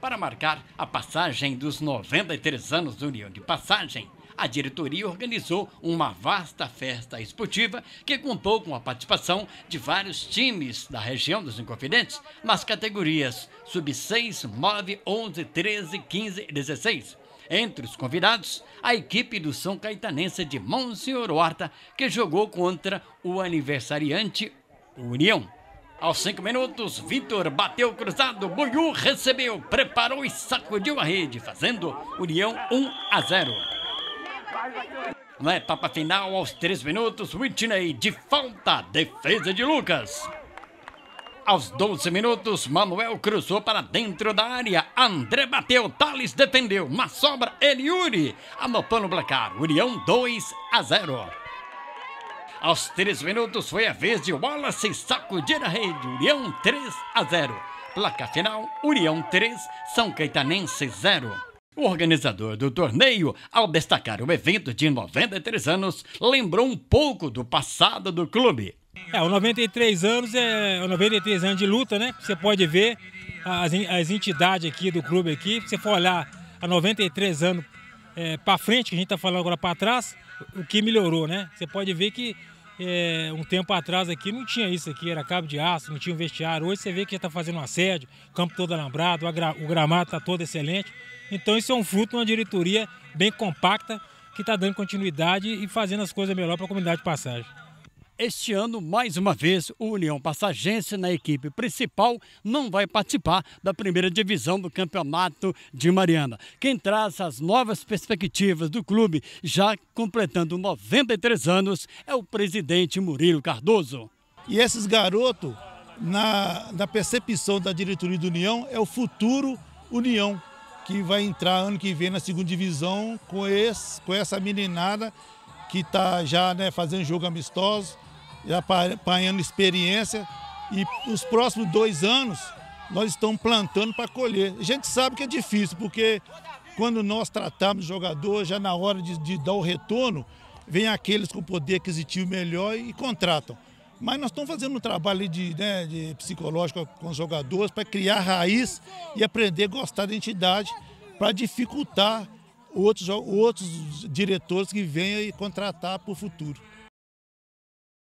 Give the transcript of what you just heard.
Para marcar a passagem dos 93 anos do União de Passagem, a diretoria organizou uma vasta festa esportiva que contou com a participação de vários times da região dos Inconfidentes nas categorias sub-6, 9, 11, 13, 15 e 16. Entre os convidados, a equipe do São Caetanense de Monsenhor Horta, que jogou contra o aniversariante União. Aos cinco minutos, Vitor bateu cruzado, Buiú recebeu, preparou e sacudiu a rede, fazendo União 1 a 0. Na etapa final, aos três minutos, Whitney de falta, defesa de Lucas. Aos 12 minutos, Manuel cruzou para dentro da área. André bateu, Thales defendeu. Uma sobra, Eliuri, anotando o placar. União 2 a 0. Aos três minutos foi a vez de Wallace sacudir a rede. União 3 a 0. Placa final: União 3, São Caetanense 0. O organizador do torneio, ao destacar o evento de 93 anos, lembrou um pouco do passado do clube. É, o 93 anos é 93 anos de luta, né? Você pode ver as, as entidades aqui do clube aqui, se você for olhar há 93 anos é, para frente, que a gente está falando agora para trás, o que melhorou, né? Você pode ver que é, um tempo atrás aqui não tinha isso aqui, era cabo de aço, não tinha um vestiário. Hoje você vê que já está fazendo um assédio, campo todo alambrado, o gramado está todo excelente. Então isso é um fruto de uma diretoria bem compacta que está dando continuidade e fazendo as coisas melhor para a comunidade de passagem. Este ano, mais uma vez, o União Passagense, na equipe principal, não vai participar da primeira divisão do Campeonato de Mariana. Quem traz as novas perspectivas do clube, já completando 93 anos, é o presidente Murilo Cardoso. E esses garotos, na, na percepção da diretoria do União, é o futuro União, que vai entrar ano que vem na segunda divisão com, esse, com essa meninada que está já né, fazendo jogo amistoso já apanhando experiência e os próximos dois anos nós estamos plantando para colher. A gente sabe que é difícil, porque quando nós tratamos jogador, já na hora de, de dar o retorno, vem aqueles com poder aquisitivo melhor e, contratam. Mas nós estamos fazendo um trabalho de, né, de psicológico com os jogadores para criar raiz e aprender a gostar da entidade para dificultar outros, outros diretores que venham e contratar para o futuro.